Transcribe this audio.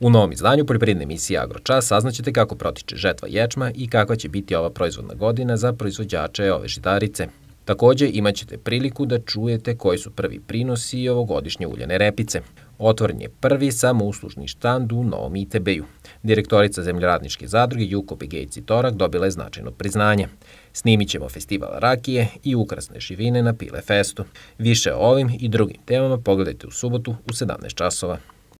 U novom izdanju poljoprivredne emisije Agročas saznaćete kako protiče žetva ječma i kakva će biti ova proizvodna godina za proizvođače ove žitarice. Takođe ćete priliku da čujete koji su prvi prinosi ovogodišnje uljene repice. Otvoren je prvi samouslužni štand u Novom ITB-u. Direktorica zemljoradničke zadruge Juko Begejci Torak dobila je značajno priznanje. Snimit ćemo festival rakije i ukrasne šivine na Pile Festu. Više o ovim i drugim temama pogledajte u subotu u 17.00.